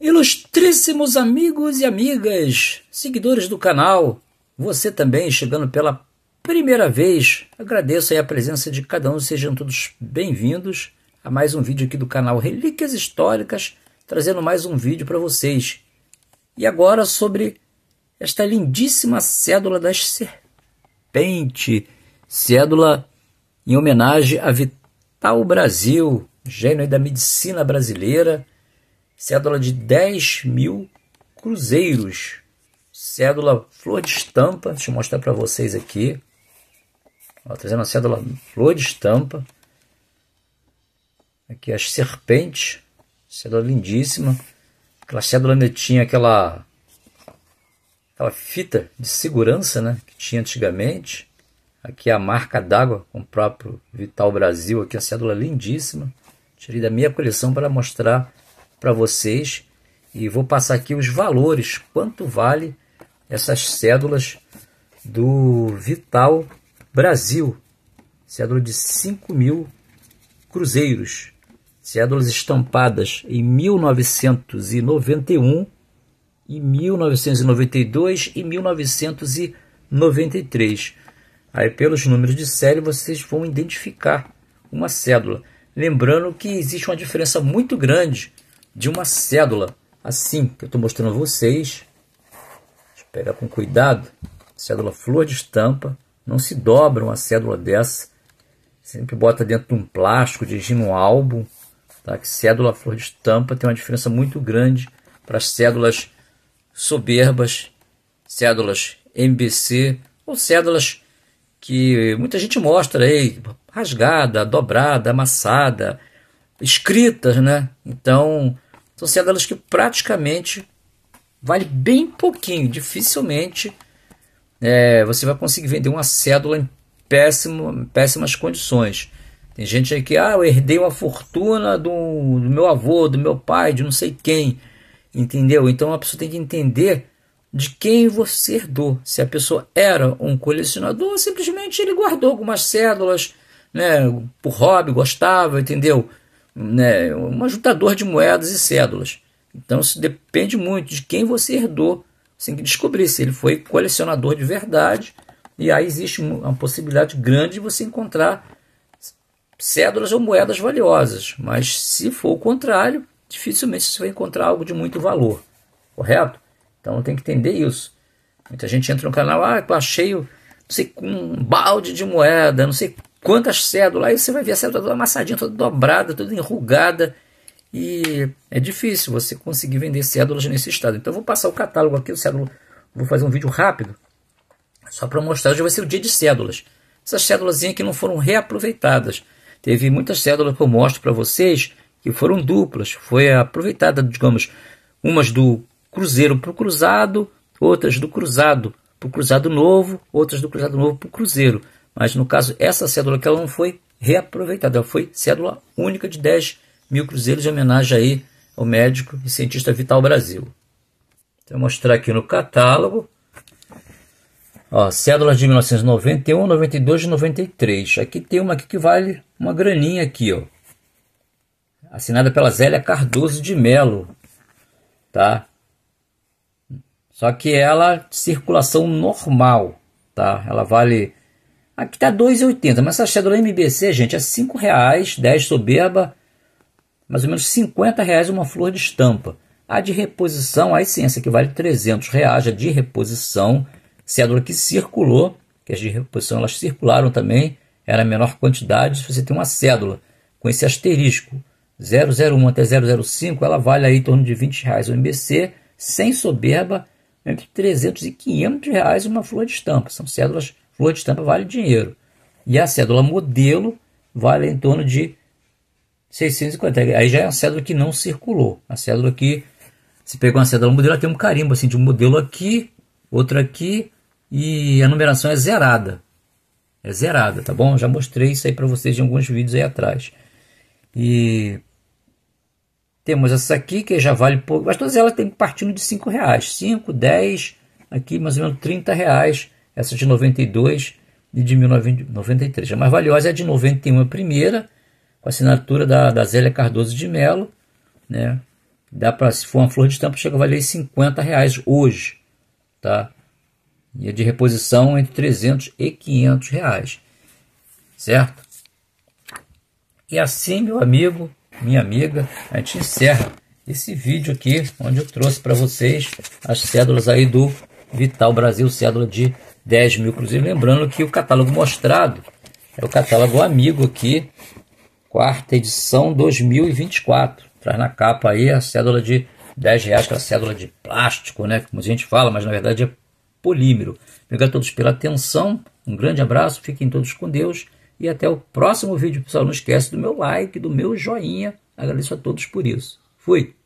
Ilustríssimos amigos e amigas, seguidores do canal, você também chegando pela primeira vez, agradeço a presença de cada um, sejam todos bem-vindos a mais um vídeo aqui do canal Relíquias Históricas, trazendo mais um vídeo para vocês. E agora sobre esta lindíssima cédula das serpente, cédula em homenagem a Vital Brasil, gênio da medicina brasileira, cédula de 10 mil cruzeiros. Cédula flor de estampa, deixa eu mostrar para vocês aqui. Ó, trazendo a cédula flor de estampa. Aqui as serpentes, cédula lindíssima. Aquela cédula ainda tinha aquela, aquela fita de segurança né, que tinha antigamente. Aqui é a marca d'água com o próprio Vital Brasil, aqui é a cédula lindíssima. Tirei da minha coleção para mostrar para vocês e vou passar aqui os valores, quanto vale essas cédulas do Vital Brasil, cédula de 5 mil cruzeiros, cédulas estampadas em 1991 e 1992 e 1993. Aí pelos números de série vocês vão identificar uma cédula. Lembrando que existe uma diferença muito grande de uma cédula, assim que eu estou mostrando a vocês. Deixa pegar com cuidado. Cédula flor de estampa. Não se dobra uma cédula dessa. Sempre bota dentro de um plástico, dirigindo um álbum. Tá? Que cédula flor de estampa tem uma diferença muito grande para as cédulas soberbas, cédulas MBC ou cédulas que muita gente mostra aí, rasgada, dobrada, amassada, escritas, né? Então, são cédulas que praticamente vale bem pouquinho, dificilmente é, você vai conseguir vender uma cédula em péssimo, péssimas condições. Tem gente aí que, ah, eu herdei uma fortuna do, do meu avô, do meu pai, de não sei quem, entendeu? Então a pessoa tem que entender de quem você herdou. Se a pessoa era um colecionador, simplesmente ele guardou algumas cédulas, né, por hobby, gostava, entendeu? né, um ajudador de moedas e cédulas. Então isso depende muito de quem você herdou. Sem que descobrir se ele foi colecionador de verdade. E aí existe uma possibilidade grande de você encontrar cédulas ou moedas valiosas. Mas se for o contrário, dificilmente você vai encontrar algo de muito valor. Correto? Então tem que entender isso. Muita gente entra no canal, ah, eu achei não sei, um balde de moeda, não sei quantas cédulas. Aí você vai ver a cédula toda amassadinha, toda dobrada, toda enrugada. E é difícil você conseguir vender cédulas nesse estado. Então eu vou passar o catálogo aqui, o cédulo, vou fazer um vídeo rápido, só para mostrar. Hoje vai ser o dia de cédulas. Essas cédulas que não foram reaproveitadas. Teve muitas cédulas que eu mostro para vocês que foram duplas. Foi aproveitada, digamos, umas do Cruzeiro para o Cruzado, outras do Cruzado para o Cruzado Novo, outras do Cruzado Novo para o Cruzeiro. Mas no caso, essa cédula que ela não foi reaproveitada, ela foi cédula única de 10 mil cruzeiros em homenagem aí ao médico e cientista Vital Brasil. Então, vou mostrar aqui no catálogo. Ó, cédulas de 1991, 92 e 93. Aqui tem uma aqui que vale uma graninha aqui, ó. Assinada pela Zélia Cardoso de Melo, tá? Só que ela circulação normal, tá? Ela vale Aqui está 2,80, mas essa Chevrolet MBC, gente, é R$ 5,00, 10 soberba, mais ou menos R$ 50,00 uma flor de estampa. A de reposição, aí sim, essa aqui vale R$ 300,00, a de reposição, cédula que circulou, que as de reposição elas circularam também, era a menor quantidade, se você tem uma cédula com esse asterisco 001 até 005, ela vale aí em torno de R$ 20,00 o MBC, sem soberba, entre 300 e 500 reais uma flor de estampa. São cédulas Flor de estampa vale dinheiro. E a cédula modelo vale em torno de 650. Aí já é a cédula que não circulou. A cédula que, se pegou uma cédula modelo, ela tem um carimbo assim, de um modelo aqui, outro aqui, e a numeração é zerada. É zerada, tá bom? Já mostrei isso aí para vocês em alguns vídeos aí atrás. E temos essa aqui que já vale pouco, mas todas elas têm partindo de 5 reais. 5, 10, aqui mais ou menos 30 reais essa de 92 e de 1993. A mais valiosa é a de 91, a primeira, com a assinatura da, da Zélia Cardoso de Melo, né? Dá para se for uma flor de tampa chega a valer 50 reais hoje, tá? E a é de reposição entre 300 e 500 reais, certo? E assim, meu amigo, minha amiga, a gente encerra esse vídeo aqui, onde eu trouxe para vocês as cédulas aí do Vital Brasil, cédula de 10 mil cruzeiros. Lembrando que o catálogo mostrado é o catálogo Amigo aqui, quarta edição 2024. Traz na capa aí a cédula de 10 reais, aquela cédula de plástico, né? Como a gente fala, mas na verdade é polímero. Obrigado a todos pela atenção, um grande abraço, fiquem todos com Deus e até o próximo vídeo. Pessoal, não esquece do meu like, do meu joinha. Agradeço a todos por isso. Fui!